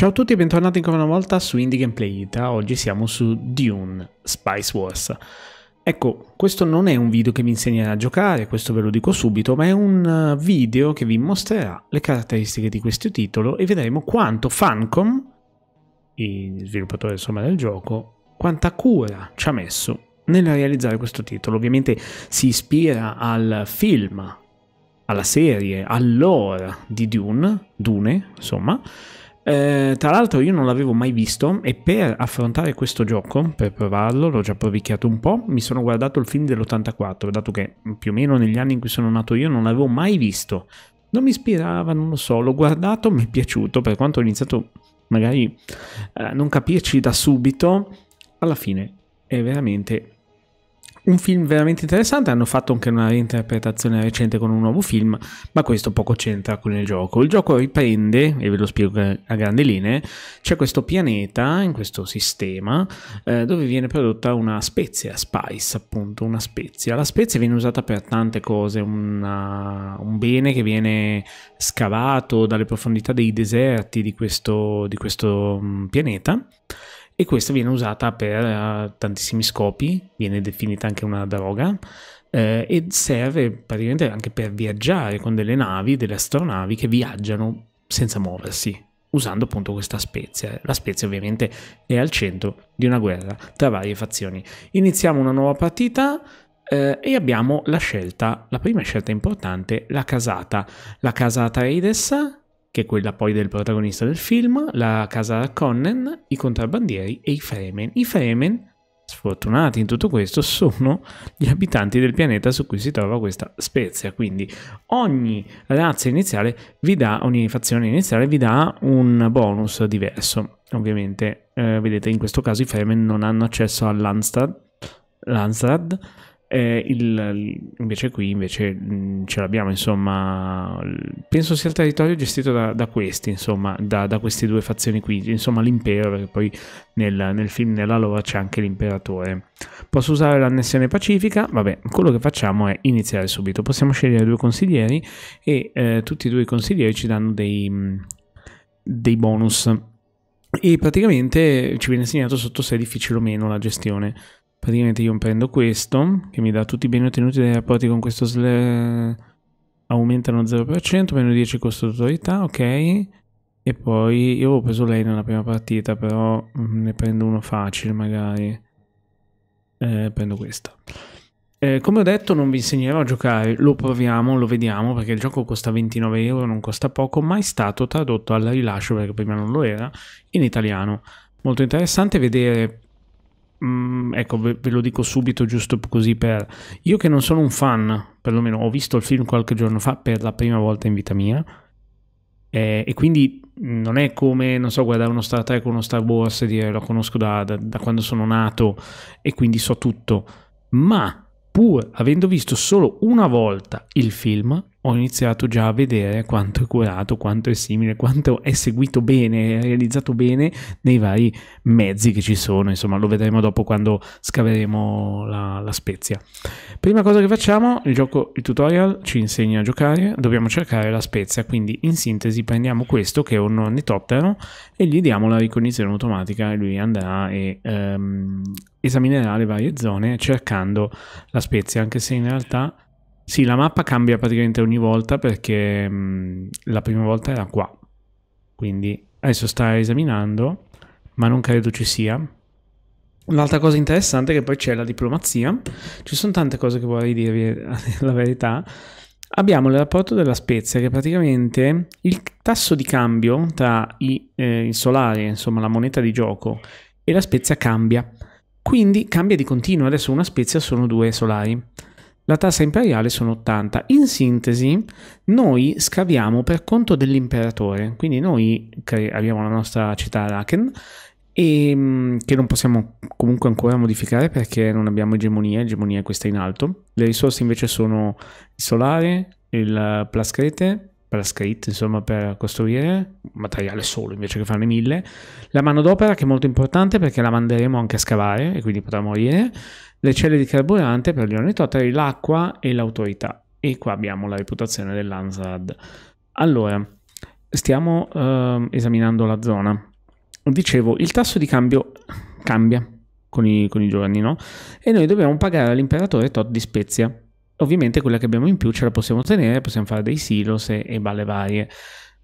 Ciao a tutti e bentornati ancora una volta su Indie Gameplay Ita, oggi siamo su Dune, Spice Wars. Ecco, questo non è un video che vi insegnerà a giocare, questo ve lo dico subito, ma è un eh, video che vi mostrerà le caratteristiche di questo titolo e vedremo quanto Fancom, il sviluppatore insomma del gioco, quanta cura ci ha messo nel realizzare questo titolo. Ovviamente si ispira al film, alla serie, all'ora di Dune, Dune insomma, eh, tra l'altro io non l'avevo mai visto e per affrontare questo gioco, per provarlo, l'ho già provicchiato un po', mi sono guardato il film dell'84, dato che più o meno negli anni in cui sono nato io non l'avevo mai visto. Non mi ispirava, non lo so, l'ho guardato, mi è piaciuto, per quanto ho iniziato magari a eh, non capirci da subito, alla fine è veramente un film veramente interessante, hanno fatto anche una reinterpretazione recente con un nuovo film, ma questo poco c'entra con il gioco. Il gioco riprende, e ve lo spiego a grandi linee, c'è questo pianeta in questo sistema eh, dove viene prodotta una spezia, spice appunto, una spezia. La spezia viene usata per tante cose, una, un bene che viene scavato dalle profondità dei deserti di questo, di questo mm, pianeta e questa viene usata per eh, tantissimi scopi, viene definita anche una droga eh, e serve praticamente anche per viaggiare con delle navi, delle astronavi che viaggiano senza muoversi, usando appunto questa spezia. La spezia ovviamente è al centro di una guerra tra varie fazioni. Iniziamo una nuova partita eh, e abbiamo la scelta, la prima scelta importante, la casata. La casa Atreides che è quella poi del protagonista del film, la casa Connen, i contrabbandieri e i Fremen. I Fremen, sfortunati in tutto questo, sono gli abitanti del pianeta su cui si trova questa spezia, quindi ogni razza iniziale vi dà, ogni fazione iniziale vi dà un bonus diverso. Ovviamente, eh, vedete, in questo caso i Fremen non hanno accesso all'Anstrad, eh, il, invece qui invece mm, ce l'abbiamo, insomma, penso sia il territorio gestito da, da questi, insomma, da, da, queste due fazioni qui, insomma l'impero, perché poi nel, nel film nella lore c'è anche l'imperatore. Posso usare l'annessione pacifica? Vabbè, quello che facciamo è iniziare subito, possiamo scegliere due consiglieri e eh, tutti e due i consiglieri ci danno dei, mm, dei bonus e praticamente ci viene segnato sotto se è difficile o meno la gestione praticamente io prendo questo che mi dà tutti i beni ottenuti dai rapporti con questo slab aumentano 0% meno 10 costo d'autorità ok e poi io ho preso lei nella prima partita però mm, ne prendo uno facile magari eh, prendo questo eh, come ho detto non vi insegnerò a giocare lo proviamo lo vediamo perché il gioco costa 29 euro non costa poco mai stato tradotto al rilascio perché prima non lo era in italiano molto interessante vedere Mm, ecco, ve, ve, lo dico subito, giusto così per... Io che non sono un fan, perlomeno ho visto il film qualche giorno fa per la prima volta in vita mia, eh, e quindi non è come, non so, guardare uno Star Trek o uno Star Wars e dire lo conosco da, da, da quando sono nato e quindi so tutto, ma pur avendo visto solo una volta il film, ho iniziato già a vedere quanto è curato, quanto è simile, quanto è seguito bene, è realizzato bene nei vari mezzi che ci sono. Insomma, lo vedremo dopo quando scaveremo la, la spezia. Prima cosa che facciamo, il gioco, il tutorial ci insegna a giocare, dobbiamo cercare la spezia, quindi in sintesi prendiamo questo che è un ornitottero e gli diamo la ricognizione automatica e lui andrà e ehm, esaminerà le varie zone cercando la spezia, anche se in realtà sì, la mappa cambia praticamente ogni volta perché mh, mm, la prima volta era qua. Quindi adesso sta esaminando, ma non credo ci sia. Un'altra cosa interessante è che poi c'è la diplomazia. Ci sono tante cose che vorrei dirvi, la verità. Abbiamo il rapporto della Spezia che praticamente il tasso di cambio tra i, eh, il solare, insomma la moneta di gioco, e la Spezia cambia. Quindi cambia di continuo. Adesso una Spezia sono due solari la tassa imperiale sono 80. In sintesi, noi scaviamo per conto dell'imperatore, quindi noi abbiamo la nostra città Raken, e, ehm, che non possiamo comunque ancora modificare perché non abbiamo egemonia, egemonia è questa in alto. Le risorse invece sono il solare, il plascrete, plascrete insomma per costruire, materiale solo invece che farne mille, la manodopera che è molto importante perché la manderemo anche a scavare e quindi potrà morire, le celle di carburante per gli ornitotteri, l'acqua e l'autorità. E qua abbiamo la reputazione dell'ANSAD. Allora, stiamo eh, esaminando la zona. Dicevo, il tasso di cambio cambia con i, con i giorni, no? E noi dobbiamo pagare all'imperatore tot di spezia. Ovviamente quella che abbiamo in più ce la possiamo tenere, possiamo fare dei silos e, e balle varie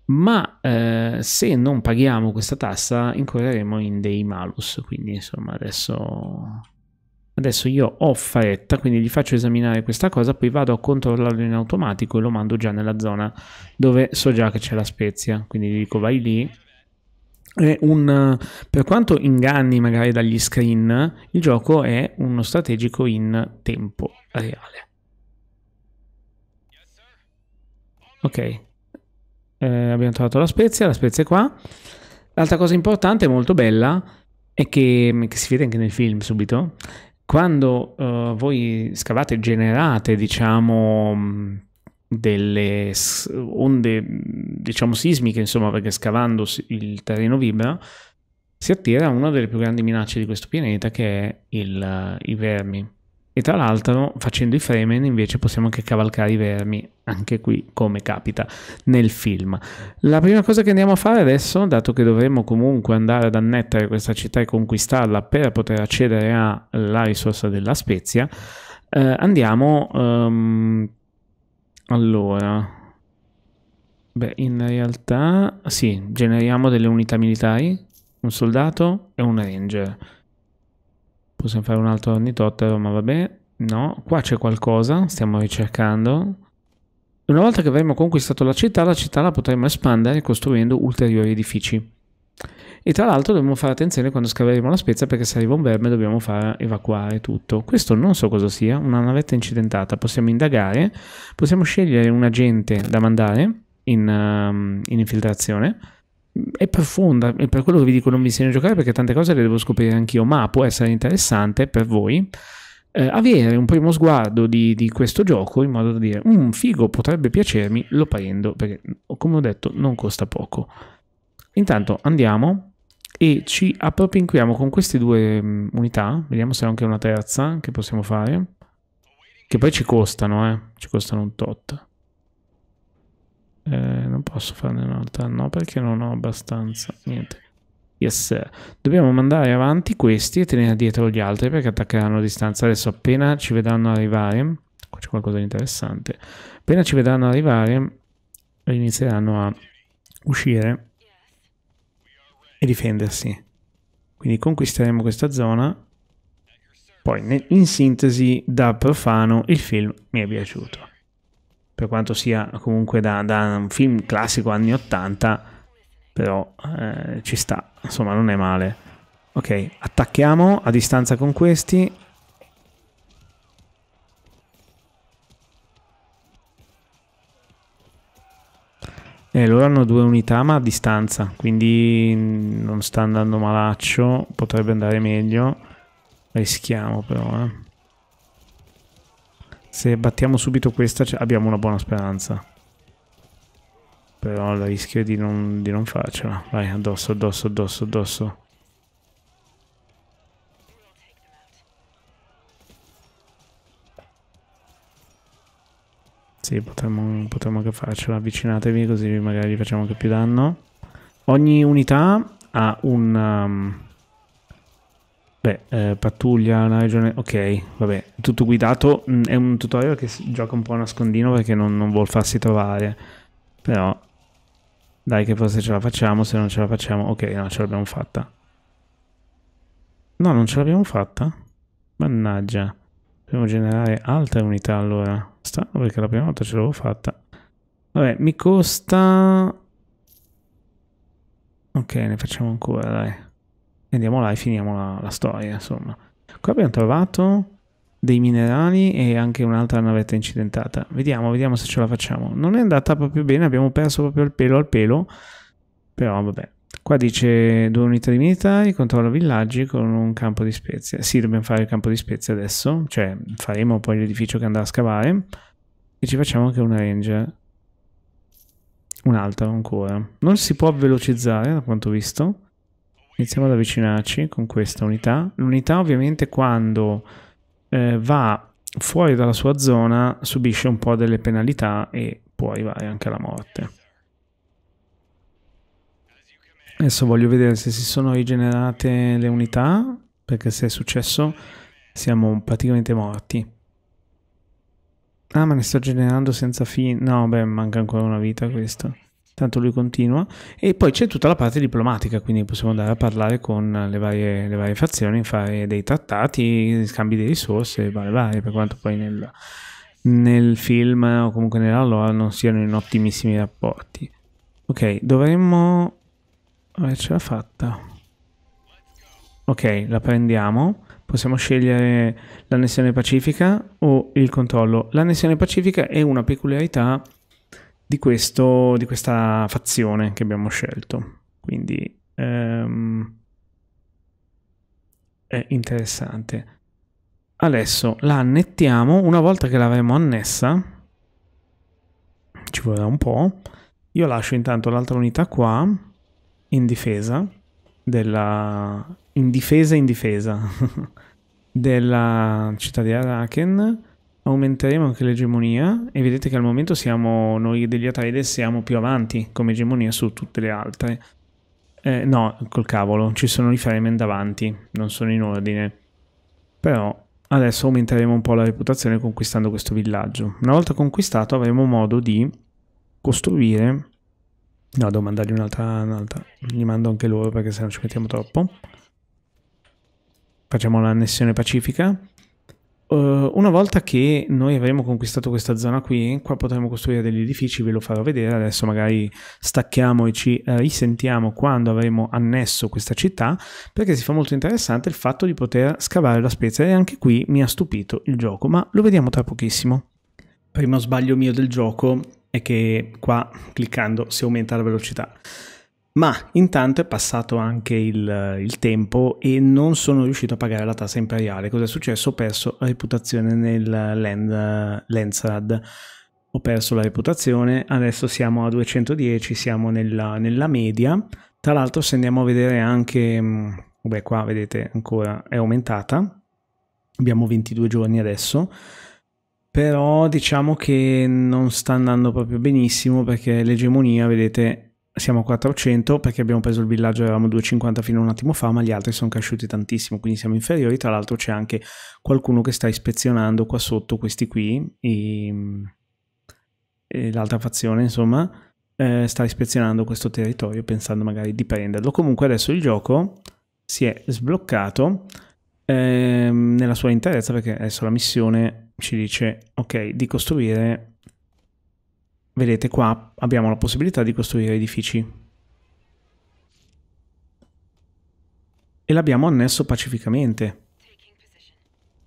ma eh, se non paghiamo questa tassa incorreremo in dei malus quindi insomma adesso Adesso io ho fretta, quindi gli faccio esaminare questa cosa, poi vado a controllarlo in automatico e lo mando già nella zona dove so già che c'è la spezia. Quindi gli dico vai lì. È Un, per quanto inganni magari dagli screen, il gioco è uno strategico in tempo reale. Ok, eh, abbiamo trovato la spezia, la spezia è qua. L'altra cosa importante, molto bella, e che, che, si vede anche nel film subito, quando uh, voi scavate e generate, diciamo, mm, delle onde, mm, diciamo, sismiche, insomma, perché scavando il terreno vibra, si attira una delle più grandi minacce di questo pianeta che è il, i vermi. E tra l'altro facendo i Fremen invece possiamo anche cavalcare i vermi, anche qui come capita nel film. La prima cosa che andiamo a fare adesso, dato che dovremmo comunque andare ad annettere questa città e conquistarla per poter accedere alla risorsa della spezia, eh, andiamo... Um, allora... Beh, in realtà sì, generiamo delle unità militari, un soldato e un ranger. Possiamo fare un altro ornitottero, ma vabbè. No, qua c'è qualcosa, stiamo ricercando. Una volta che avremo conquistato la città, la città la potremo espandere costruendo ulteriori edifici. E tra l'altro dobbiamo fare attenzione quando scaveremo la spezza perché se arriva un verme dobbiamo far evacuare tutto. Questo non so cosa sia, una navetta incidentata. Possiamo indagare, possiamo scegliere un agente da mandare in, um, in infiltrazione è profonda e per quello che vi dico non mi insegno a giocare perché tante cose le devo scoprire anch'io, ma può essere interessante per voi eh, avere un primo sguardo di, di, questo gioco in modo da dire, un mm, figo potrebbe piacermi, lo prendo perché come ho detto non costa poco. Intanto andiamo e ci appropinquiamo con queste due um, unità, vediamo se è anche una terza che possiamo fare, che poi ci costano, eh, ci costano un tot posso farne un'altra, no, perché non ho abbastanza. Niente. Yes, sir. dobbiamo mandare avanti questi e tenere dietro gli altri perché attaccheranno a distanza. Adesso appena ci vedranno arrivare, qua c'è qualcosa di interessante, appena ci vedranno arrivare inizieranno a uscire e difendersi. Quindi conquisteremo questa zona. Poi in sintesi da profano il film mi è piaciuto per quanto sia comunque da, da un film classico anni 80, però eh, ci sta, insomma non è male. Ok, attacchiamo a distanza con questi. E eh, loro hanno due unità ma a distanza, quindi mm, non sta andando malaccio, potrebbe andare meglio. Rischiamo però, eh. Se battiamo subito questa cioè, abbiamo una buona speranza. Però il rischio è di non, di non farcela. Vai, addosso, addosso, addosso, addosso. Sì, potremmo, potremmo anche farcela. Avvicinatevi così magari facciamo anche più danno. Ogni unità ha un... Um, Beh, eh, pattuglia una regione. Ok, vabbè. Tutto guidato. Mh, mm, è un tutorial che gioca un po' a nascondino perché non, non vuol farsi trovare. Però. Dai, che forse ce la facciamo. Se non ce la facciamo. Ok, no, ce l'abbiamo fatta. No, non ce l'abbiamo fatta. Mannaggia. Dobbiamo generare altre unità allora. Strano perché la prima volta ce l'avevo fatta. Vabbè, mi costa. Ok, ne facciamo ancora, dai andiamo là e finiamo la, la storia, insomma. Qua abbiamo trovato dei minerali e anche un'altra navetta incidentata. Vediamo, vediamo se ce la facciamo. Non è andata proprio bene, abbiamo perso proprio il pelo al pelo, però vabbè. Qua dice due unità di militari, controllo villaggi con un campo di spezie. Sì, dobbiamo fare il campo di spezie adesso, cioè faremo poi l'edificio che andrà a scavare e ci facciamo anche un ranger. Un altro ancora. Non si può velocizzare, da quanto ho visto. Iniziamo ad avvicinarci con questa unità. L'unità ovviamente quando eh, va fuori dalla sua zona subisce un po' delle penalità e può arrivare anche alla morte. Adesso voglio vedere se si sono rigenerate le unità, perché se è successo siamo praticamente morti. Ah, ma ne sto generando senza fine. No, beh, manca ancora una vita questo tanto lui continua, e poi c'è tutta la parte diplomatica, quindi possiamo andare a parlare con le varie, le varie fazioni, fare dei trattati, scambi di risorse, varie varie, per quanto poi nel, nel film o comunque nella lore non siano in ottimissimi rapporti. Ok, dovremmo avercela fatta. Ok, la prendiamo. Possiamo scegliere l'annessione pacifica o il controllo. L'annessione pacifica è una peculiarità di, questo, di questa fazione che abbiamo scelto. Quindi ehm, è interessante. Adesso la annettiamo, una volta che l'avremo annessa, ci vorrà un po', io lascio intanto l'altra unità qua, in difesa, della... in difesa in difesa, della città di Araken, aumenteremo anche l'egemonia e vedete che al momento siamo noi degli Atreides siamo più avanti come egemonia su tutte le altre. Eh, no, col cavolo, ci sono i Fremen davanti, non sono in ordine. Però adesso aumenteremo un po' la reputazione conquistando questo villaggio. Una volta conquistato avremo modo di costruire... No, devo mandargli un'altra... un'altra. Li mando anche loro perché se no ci mettiamo troppo. Facciamo l'annessione pacifica. Uh, una volta che noi avremo conquistato questa zona qui, qua potremo costruire degli edifici, ve lo farò vedere, adesso magari stacchiamo e ci eh, risentiamo quando avremo annesso questa città, perché si fa molto interessante il fatto di poter scavare la spezia e anche qui mi ha stupito il gioco, ma lo vediamo tra pochissimo. Primo sbaglio mio del gioco è che qua cliccando si aumenta la velocità ma intanto è passato anche il, il, tempo e non sono riuscito a pagare la tassa imperiale. Cosa è successo? Ho perso reputazione nel land, Landsrad. Ho perso la reputazione, adesso siamo a 210, siamo nella, nella media. Tra l'altro se andiamo a vedere anche, mm, beh qua vedete ancora è aumentata, abbiamo 22 giorni adesso però diciamo che non sta andando proprio benissimo perché l'egemonia, vedete, siamo a 400 perché abbiamo preso il villaggio, eravamo 250 fino a un attimo fa, ma gli altri sono cresciuti tantissimo, quindi siamo inferiori. Tra l'altro c'è anche qualcuno che sta ispezionando qua sotto questi qui, e, e l'altra fazione insomma, eh, sta ispezionando questo territorio pensando magari di prenderlo. Comunque adesso il gioco si è sbloccato ehm, nella sua interezza perché adesso la missione ci dice ok di costruire Vedete qua abbiamo la possibilità di costruire edifici. E l'abbiamo annesso pacificamente.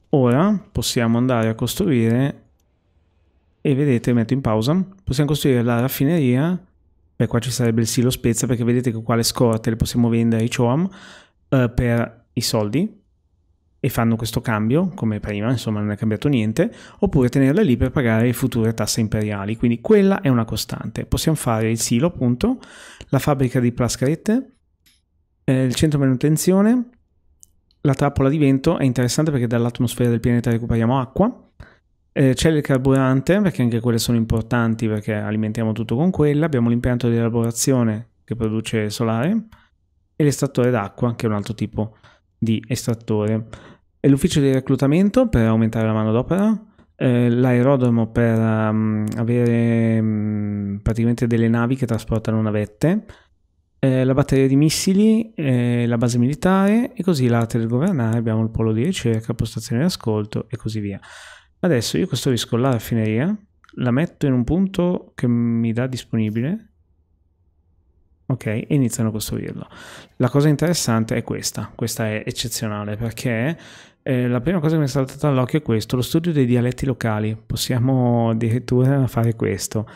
Ora possiamo andare a costruire e vedete, metto in pausa, possiamo costruire la raffineria. Beh, qua ci sarebbe il silo spezza perché vedete che qua le scorte le possiamo vendere i Choam eh, per i soldi e fanno questo cambio, come prima, insomma non è cambiato niente, oppure tenerla lì per pagare le future tasse imperiali, quindi quella è una costante. Possiamo fare il silo, appunto, la fabbrica di plascarette, eh, il centro manutenzione, la trappola di vento è interessante perché dall'atmosfera del pianeta recuperiamo acqua, eh, c'è il carburante perché anche quelle sono importanti perché alimentiamo tutto con quella, abbiamo l'impianto di elaborazione che produce solare e l'estrattore d'acqua che è un altro tipo di di estrattore, l'ufficio di reclutamento per aumentare la manodopera, eh, l'aerodromo per um, avere um, praticamente delle navi che trasportano navette, eh, la batteria di missili, eh, la base militare e così l'arte del governare, abbiamo il polo di ricerca, postazione di ascolto e così via. Adesso io costruisco la raffineria, la metto in un punto che mi dà disponibile ok? E iniziano a costruirlo. La cosa interessante è questa, questa è eccezionale perché eh, la prima cosa che mi è saltata all'occhio è questo, lo studio dei dialetti locali, possiamo addirittura fare questo.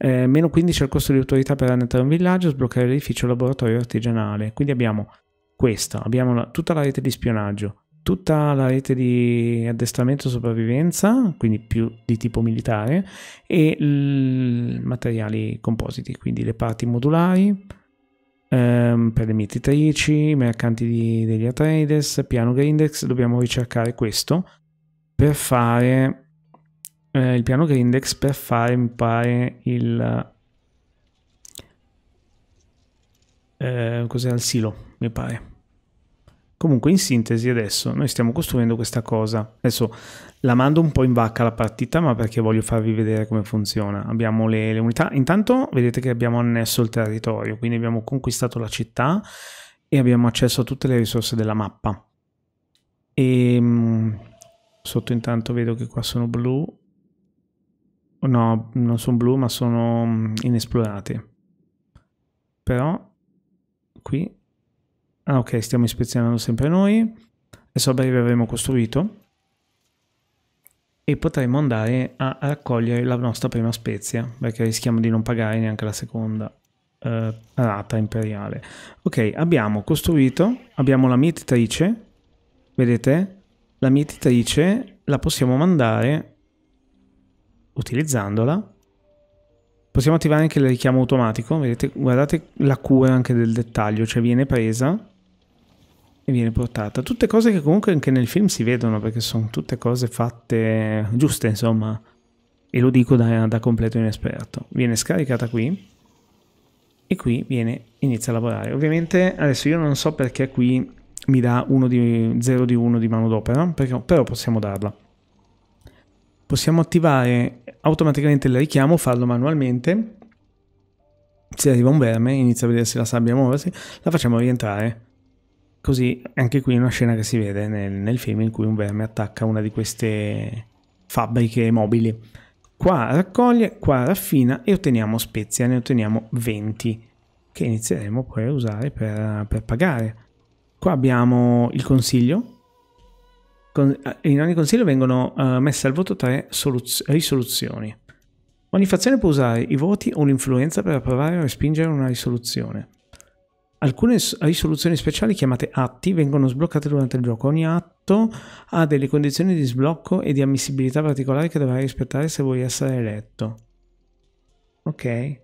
Eh, meno 15 al costo di autorità per annettere un villaggio, sbloccare l'edificio laboratorio artigianale. Quindi abbiamo questo, abbiamo la, tutta la rete di spionaggio, tutta la rete di addestramento e sopravvivenza, quindi più di tipo militare, e materiali compositi, quindi le parti modulari ehm, per le mietitrici, mercanti di, degli Atreides, piano Grindex, dobbiamo ricercare questo per fare eh, il piano Grindex per fare mi pare il eh, cos'era il silo mi pare Comunque, in sintesi, adesso noi stiamo costruendo questa cosa. Adesso la mando un po' in vacca la partita, ma perché voglio farvi vedere come funziona. Abbiamo le, le unità. Intanto vedete che abbiamo annesso il territorio, quindi abbiamo conquistato la città e abbiamo accesso a tutte le risorse della mappa. E ehm, sotto intanto vedo che qua sono blu. No, non sono blu, ma sono mm, inesplorate. Però qui Ah ok, stiamo ispezionando sempre noi. Adesso a breve avremo costruito. E potremo andare a raccogliere la nostra prima spezia, perché rischiamo di non pagare neanche la seconda eh, rata imperiale. Ok, abbiamo costruito, abbiamo la mietitrice, vedete? La mietitrice la possiamo mandare utilizzandola Possiamo attivare anche il richiamo automatico, vedete, guardate la cura anche del dettaglio, cioè viene presa e viene portata. Tutte cose che comunque anche nel film si vedono perché sono tutte cose fatte giuste, insomma. E lo dico da, da completo inesperto. Viene scaricata qui e qui viene, inizia a lavorare. Ovviamente adesso io non so perché qui mi dà 0 di 1 di manodopera, però possiamo darla. Possiamo attivare automaticamente il richiamo, farlo manualmente. Se arriva un verme, inizia a vedersi la sabbia muoversi, la facciamo rientrare Così anche qui è una scena che si vede nel, nel film in cui un verme attacca una di queste fabbriche mobili. Qua raccoglie, qua raffina e otteniamo spezia, ne otteniamo 20 che inizieremo poi a usare per, per pagare. Qua abbiamo il consiglio. Eh, in ogni consiglio vengono eh, messe al voto tre risoluzioni. Ogni fazione può usare i voti o l'influenza per approvare o respingere una risoluzione. Alcune risoluzioni speciali chiamate atti vengono sbloccate durante il gioco. Ogni atto ha delle condizioni di sblocco e di ammissibilità particolari che dovrai rispettare se vuoi essere eletto. Ok.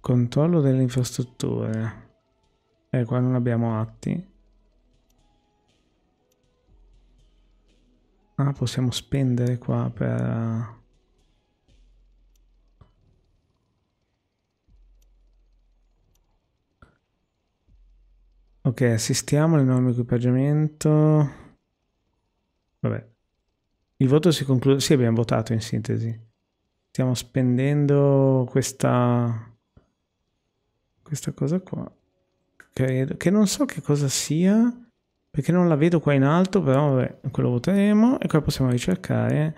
Controllo delle infrastrutture. Eh, qua non abbiamo atti. Ah, possiamo spendere qua per... Ok, assistiamo al nuovo equipaggiamento. Vabbè. Il voto si conclude... Sì, abbiamo votato in sintesi. Stiamo spendendo questa... Questa cosa qua. Credo... Che non so che cosa sia, perché non la vedo qua in alto, però vabbè, quello voteremo. E qua possiamo ricercare...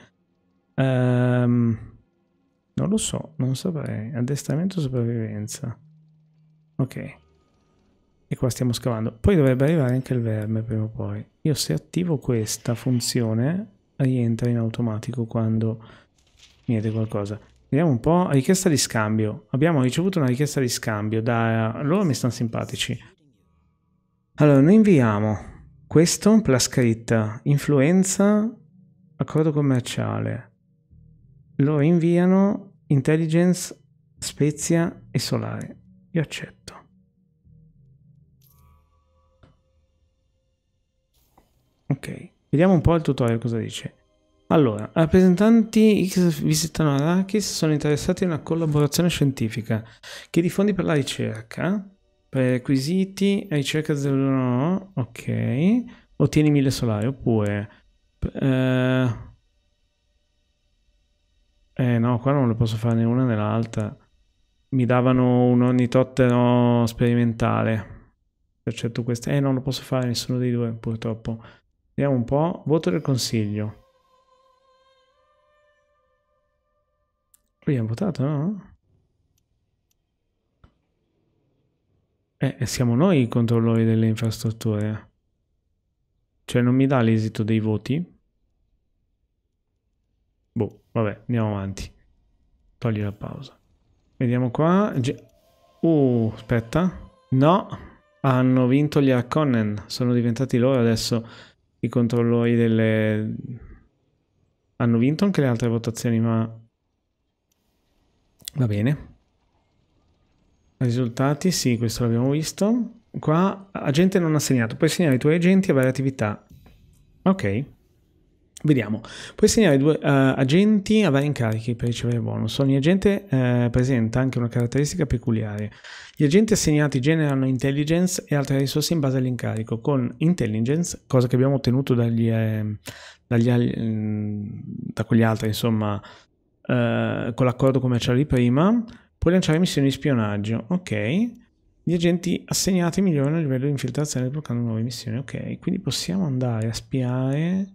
Um, non lo so, non saprei. Addestramento e sopravvivenza. Ok e qua stiamo scavando. Poi dovrebbe arrivare anche il verme prima o poi. Io se attivo questa funzione rientra in automatico quando niente qualcosa. Vediamo un po', richiesta di scambio. Abbiamo ricevuto una richiesta di scambio da... loro mi stanno simpatici. Allora, noi inviamo questo, la scritta, influenza, accordo commerciale. Loro inviano intelligence, spezia e solare. Io accetto. Ok, vediamo un po' il tutorial cosa dice. Allora, rappresentanti X visitano Arrakis sono interessati a una collaborazione scientifica che diffondi per la ricerca, prerequisiti, ricerca 0, ok, ottieni 1000 solari, oppure... Eh, eh no, qua non lo posso fare né una né l'altra. Mi davano un ornitottero sperimentale. Certo, questo. Eh, non lo posso fare nessuno dei due, purtroppo. Vediamo un po'. Voto del consiglio. Lui ha votato, no? Eh, siamo noi i controllori delle infrastrutture. Cioè non mi dà l'esito dei voti? Boh, vabbè, andiamo avanti. Togli la pausa. Vediamo qua. Uh, aspetta. No, hanno vinto gli Arconnen. Sono diventati loro adesso i controllori delle... Hanno vinto anche le altre votazioni, ma... Va bene. Risultati, sì, questo l'abbiamo visto. Qua, agente non assegnato. Puoi segnare i tuoi agenti a varie attività. Ok. Vediamo, puoi segnare due uh, agenti a vari incarichi per ricevere bonus. Ogni agente uh, presenta anche una caratteristica peculiare. Gli agenti assegnati generano intelligence e altre risorse in base all'incarico. Con intelligence, cosa che abbiamo ottenuto dagli, eh, dagli, eh, da quegli altri, insomma, eh, con l'accordo commerciale di prima, puoi lanciare missioni di spionaggio. Ok. Gli agenti assegnati migliorano il livello di infiltrazione bloccando nuove missioni. Ok, quindi possiamo andare a spiare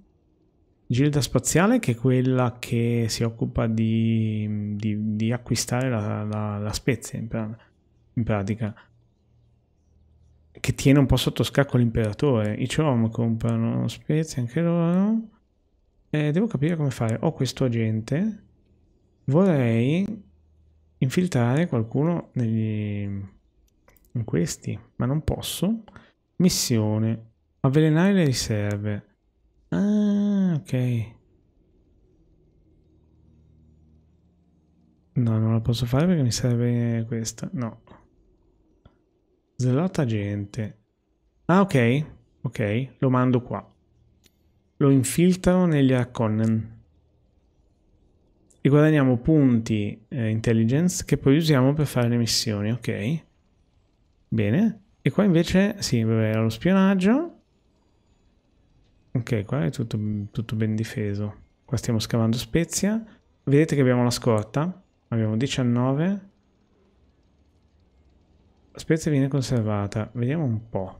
Gilda Spaziale, che è quella che si occupa di, di, di acquistare la, la, la spezia in, pra in, pratica, che tiene un po' sotto scacco l'imperatore. I Chom comprano spezie anche loro. E devo capire come fare. Ho questo agente. Vorrei infiltrare qualcuno negli... in questi, ma non posso. Missione. Avvelenare le riserve. Ah, ok. No, non la posso fare perché mi serve questa. No. Slot gente. Ah, ok. Ok, lo mando qua. Lo infiltro negli Arconnen. E guadagniamo punti eh, intelligence che poi usiamo per fare le missioni, ok. Bene. E qua invece, sì, vabbè, era lo spionaggio. Ok, qua è tutto, tutto ben difeso. Qua stiamo scavando spezia. Vedete che abbiamo la scorta. Abbiamo 19. La spezia viene conservata. Vediamo un po'.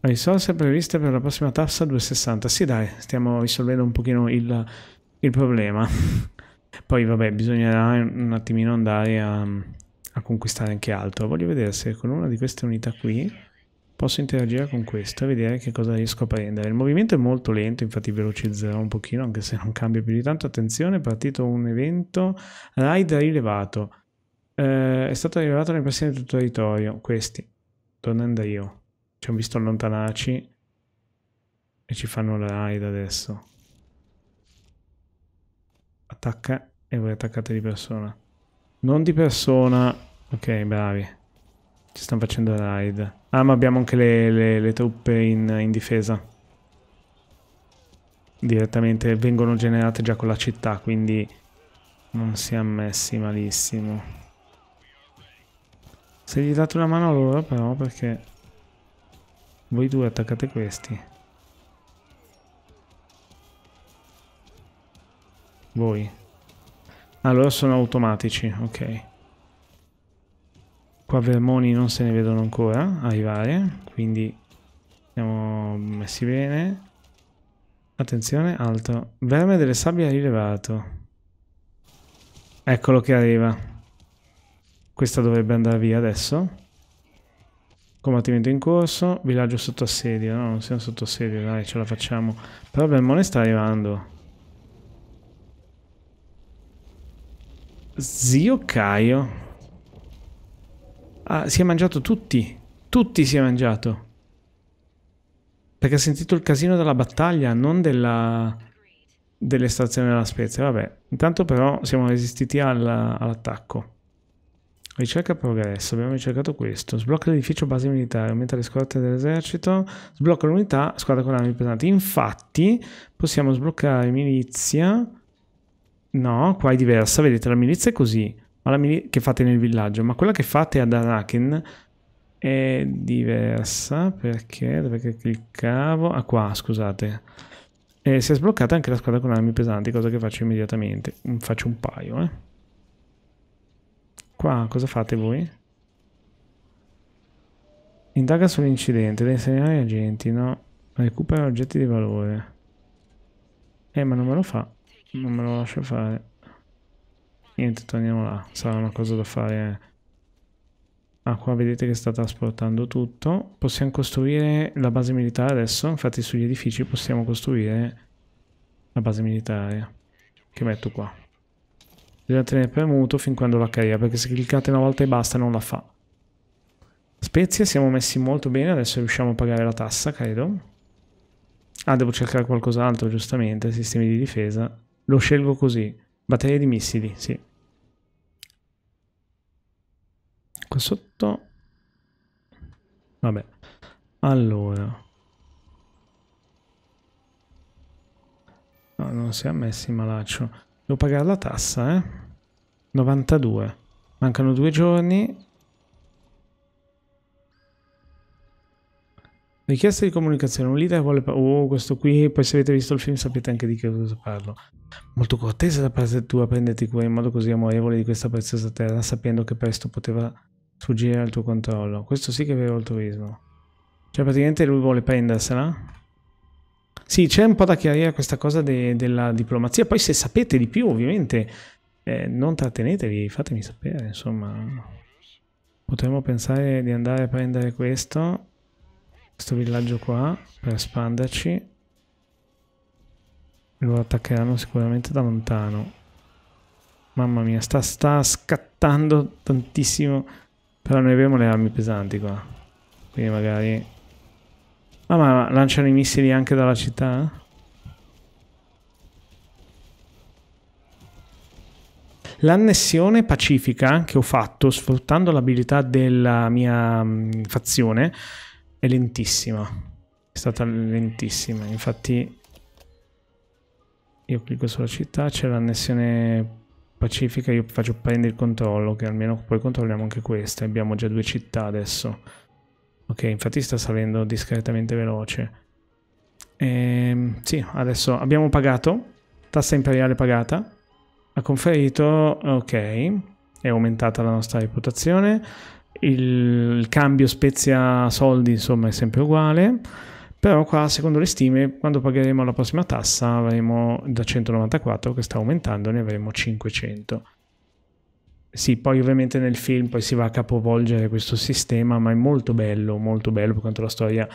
Risorse previste per la prossima tassa 2,60. Sì dai, stiamo risolvendo un pochino il, il problema. Poi vabbè, bisognerà un attimino andare a, a conquistare anche altro. Voglio vedere se con una di queste unità qui Posso interagire con questo e vedere che cosa riesco a prendere. Il movimento è molto lento, infatti velocizzerò un pochino, anche se non cambia più di tanto. Attenzione, è partito un evento. Raid rilevato. Eh, è stato rilevato nel passione del territorio. Questi. Tornando io. Ci hanno visto allontanarci. E ci fanno la raid adesso. Attacca e voi attaccate di persona. Non di persona. Ok, bravi. Ci stanno facendo la raid. Ah, ma abbiamo anche le, le, le truppe in, in, difesa. Direttamente vengono generate già con la città, quindi non si è messi malissimo. Se gli date una mano a loro però, perché voi due attaccate questi. Voi. Allora ah, sono automatici, ok. Qua vermoni non se ne vedono ancora arrivare, quindi siamo messi bene. Attenzione, altro. Verme delle sabbie ha rilevato. Eccolo che arriva. Questa dovrebbe andare via adesso. Combattimento in corso, villaggio sotto assedio. No, non siamo sotto assedio, dai, ce la facciamo. Però Vermone sta arrivando. Zio Caio, ah, si è mangiato tutti, tutti si è mangiato. Perché ha sentito il casino della battaglia, non della, dell'estrazione della spezia. Vabbè, intanto però siamo resistiti all'attacco. Ricerca progresso, abbiamo ricercato questo. Sblocca l'edificio base militare, aumenta le scorte dell'esercito, sblocca l'unità, squadra con armi pesanti. Infatti possiamo sbloccare milizia. No, qua è diversa, vedete la milizia è così ma la mini che fate nel villaggio, ma quella che fate ad Araken è diversa perché, dove cliccavo, ah qua scusate, E si è sbloccata anche la squadra con armi pesanti, cosa che faccio immediatamente, mm, faccio un paio eh. Qua cosa fate voi? Indaga sull'incidente, deve segnalare agenti, no? Recupera oggetti di valore. Eh, ma non me lo fa. Non me lo lascia fare. Niente, torniamo là. Sarà una cosa da fare. Eh. Ah, qua vedete che sta trasportando tutto. Possiamo costruire la base militare adesso. Infatti sugli edifici possiamo costruire la base militare. Che metto qua. Bisogna tenere premuto fin quando la carica. perché se cliccate una volta e basta non la fa. Spezia siamo messi molto bene, adesso riusciamo a pagare la tassa, credo. Ah, devo cercare qualcos'altro, giustamente, sistemi di difesa. Lo scelgo così. Batterie di missili, sì. Qua sotto... Vabbè. Allora... No, non si è messi malaccio. Devo pagare la tassa, eh? 92. Mancano due giorni. Richiesta di comunicazione, un leader vuole... Oh, questo qui, poi se avete visto il film sapete anche di che cosa parlo. Molto cortese da parte tua prenderti cura in modo così amorevole di questa preziosa terra, sapendo che presto poteva sfuggire al tuo controllo. Questo sì che è vero altruismo. Cioè praticamente lui vuole prendersela. Sì, c'è un po' da chiarire questa cosa de della diplomazia. Poi se sapete di più, ovviamente, eh, non trattenetevi, fatemi sapere, insomma. Potremmo pensare di andare a prendere questo questo villaggio qua per espanderci lo attaccheranno sicuramente da lontano mamma mia sta, sta scattando tantissimo però noi abbiamo le armi pesanti qua quindi magari ah ma lanciano i missili anche dalla città? L'annessione pacifica che ho fatto sfruttando l'abilità della mia mm, fazione è lentissima. È stata lentissima, infatti io clicco sulla città, c'è l'annessione pacifica, io faccio prendere il controllo, che almeno poi controlliamo anche questa. Abbiamo già due città adesso. Ok, infatti sta salendo discretamente veloce. Ehm, sì, adesso abbiamo pagato, tassa imperiale pagata, ha conferito, ok, è aumentata la nostra reputazione il cambio spezia soldi insomma è sempre uguale però qua secondo le stime quando pagheremo la prossima tassa avremo da 194 che sta aumentando ne avremo 500 sì poi ovviamente nel film poi si va a capovolgere questo sistema ma è molto bello molto bello per quanto la storia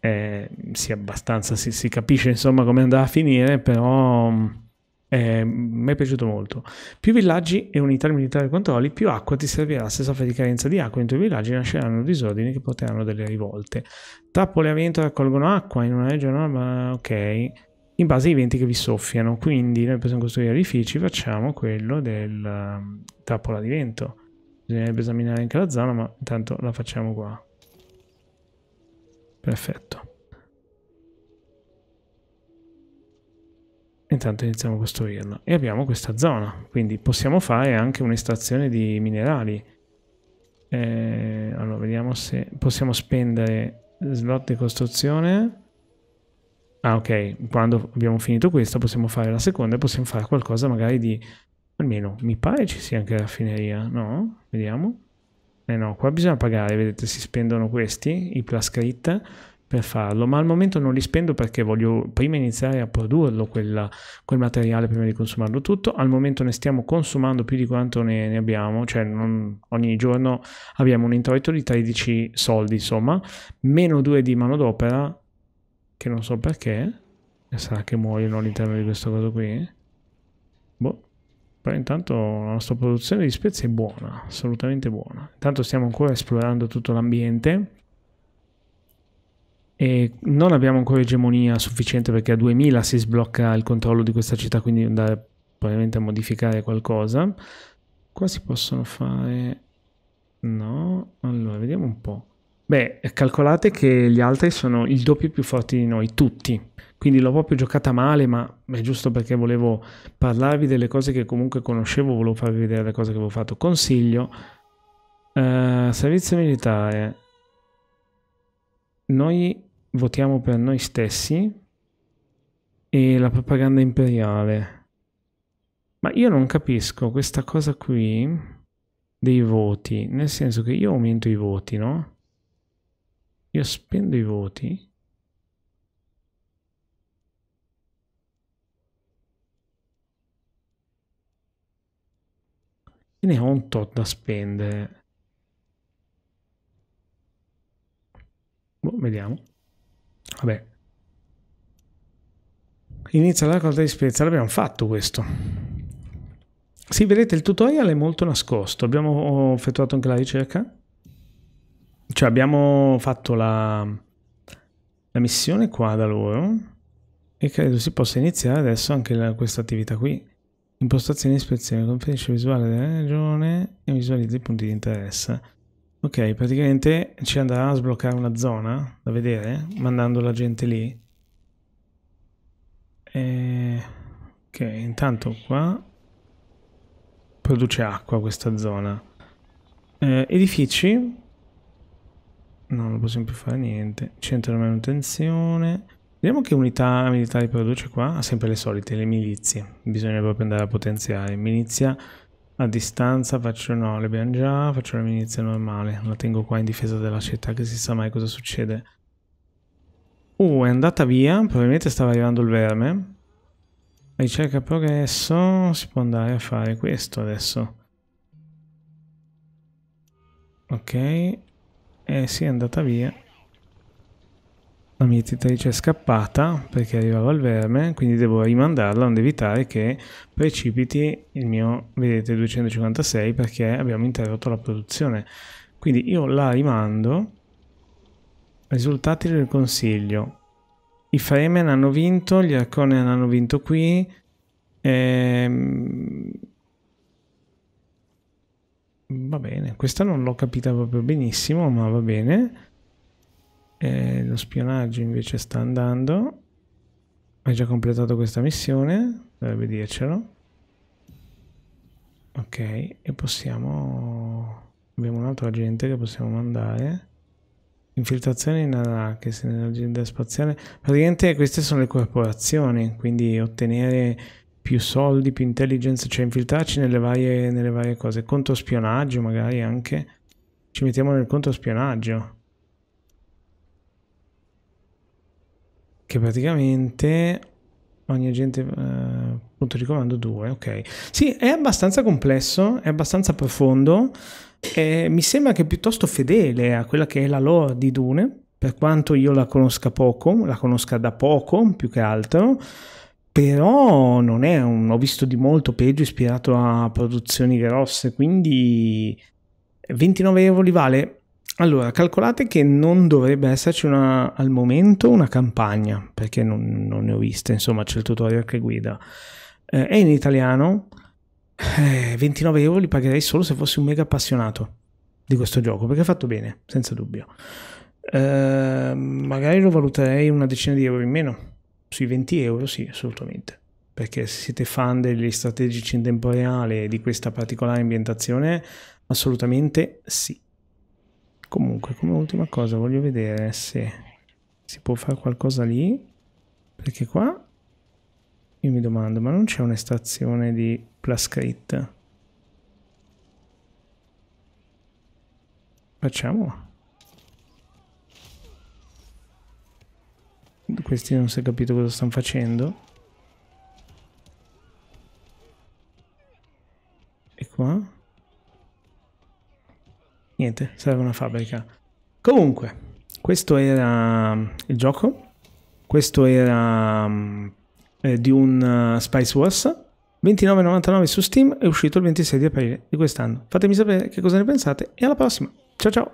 è, eh, sia abbastanza si, si capisce insomma come andrà a finire però mm, eh, mi è piaciuto molto. Più villaggi e unità militari controlli, più acqua ti servirà se soffri di carenza di acqua. In tuoi villaggi nasceranno disordini che porteranno delle rivolte. Trappole a vento raccolgono acqua in una regione, ma ok. In base ai venti che vi soffiano, quindi noi possiamo costruire edifici, facciamo quello del ehm, trappola di vento. Bisognerebbe esaminare anche la zona, ma intanto la facciamo qua. Perfetto. intanto iniziamo a costruirla e abbiamo questa zona quindi possiamo fare anche un'estrazione di minerali eh, allora vediamo se possiamo spendere slot di costruzione ah ok quando abbiamo finito questa possiamo fare la seconda e possiamo fare qualcosa magari di almeno mi pare ci sia anche raffineria no? vediamo eh no qua bisogna pagare vedete si spendono questi i plus crit per farlo, ma al momento non li spendo perché voglio prima iniziare a produrlo quella, quel materiale prima di consumarlo tutto. Al momento ne stiamo consumando più di quanto ne, ne abbiamo, cioè non, ogni giorno abbiamo un introito di 13 soldi, insomma, meno 2 di manodopera, che non so perché, sarà che muoiono all'interno di questo coso qui? Boh. Però intanto la nostra produzione di spezie è buona, assolutamente buona. Intanto stiamo ancora esplorando tutto l'ambiente e non abbiamo ancora egemonia sufficiente perché a 2000 si sblocca il controllo di questa città, quindi andare probabilmente a modificare qualcosa. Qua si possono fare... No, allora vediamo un po'. Beh, calcolate che gli altri sono il doppio più forti di noi, tutti. Quindi l'ho proprio giocata male, ma è giusto perché volevo parlarvi delle cose che comunque conoscevo, volevo farvi vedere le cose che avevo fatto. Consiglio, eh, servizio militare. Noi votiamo per noi stessi e la propaganda imperiale. Ma io non capisco questa cosa qui dei voti, nel senso che io aumento i voti, no? Io spendo i voti. E ne ho un tot da spendere. Boh, vediamo. Vabbè. Inizia la raccolta di spezie, l'abbiamo fatto questo. Sì, vedete, il tutorial è molto nascosto. Abbiamo oh, effettuato anche la ricerca. Cioè, abbiamo fatto la, la missione qua da loro. E credo si possa iniziare adesso anche la, questa attività qui. Impostazione di ispezione, conferisce visuale della regione e visualizza i punti di interesse. Ok, praticamente ci andrà a sbloccare una zona da vedere, mandando la gente lì. E... Ok, intanto qua produce acqua questa zona. Eh, edifici. No, non possiamo più fare niente. Centro di manutenzione. Vediamo che unità militari produce qua. Ha sempre le solite, le milizie. Bisogna proprio andare a potenziare. Milizia a distanza faccio no, le abbiamo già, faccio la mia normale. La tengo qua in difesa della città che si sa mai cosa succede. Uh, è andata via, probabilmente stava arrivando il verme. Ricerca progresso, si può andare a fare questo adesso. Ok, eh sì è andata via la mia titolice cioè, è scappata perché arrivava il verme, quindi devo rimandarla onde evitare che precipiti il mio, vedete, 256 perché abbiamo interrotto la produzione. Quindi io la rimando. Risultati del consiglio. I Fremen hanno vinto, gli Arconen hanno vinto qui. Ehm... Va bene, questa non l'ho capita proprio benissimo, ma va bene. E eh, lo spionaggio invece sta andando. Hai già completato questa missione, dovrebbe dircelo. Ok, e possiamo... Abbiamo un altro agente che possiamo mandare. Infiltrazione in Arrakis, nell'agenda spaziale. Praticamente queste sono le corporazioni, quindi ottenere più soldi, più intelligence, cioè infiltrarci nelle varie, nelle varie cose. Controspionaggio magari anche. Ci mettiamo nel controspionaggio. che praticamente ogni agente eh, punto di comando 2, ok. Sì, è abbastanza complesso, è abbastanza profondo, e mi sembra che piuttosto fedele a quella che è la lore di Dune, per quanto io la conosca poco, la conosca da poco più che altro, però non è un... ho visto di molto peggio ispirato a produzioni grosse, quindi 29 euro li vale? Allora, calcolate che non dovrebbe esserci una, al momento una campagna, perché non, non ne ho viste, insomma c'è il tutorial che guida. Eh, è in italiano, eh, 29 euro li pagherei solo se fossi un mega appassionato di questo gioco, perché è fatto bene, senza dubbio. Eh, magari lo valuterei una decina di euro in meno, sui 20 euro sì, assolutamente, perché se siete fan degli strategici in tempo reale e di questa particolare ambientazione, assolutamente sì. Comunque, come ultima cosa, voglio vedere se si può fare qualcosa lì. Perché qua io mi domando, ma non c'è un'estrazione di plascritta? Facciamo. Questi non si è capito cosa stanno facendo. E qua? niente, serve una fabbrica. Comunque, questo era mm, il gioco, questo era mm, eh, di un uh, Spice Wars, 29,99 su Steam, è uscito il 26 di aprile di quest'anno. Fatemi sapere che cosa ne pensate e alla prossima. Ciao ciao!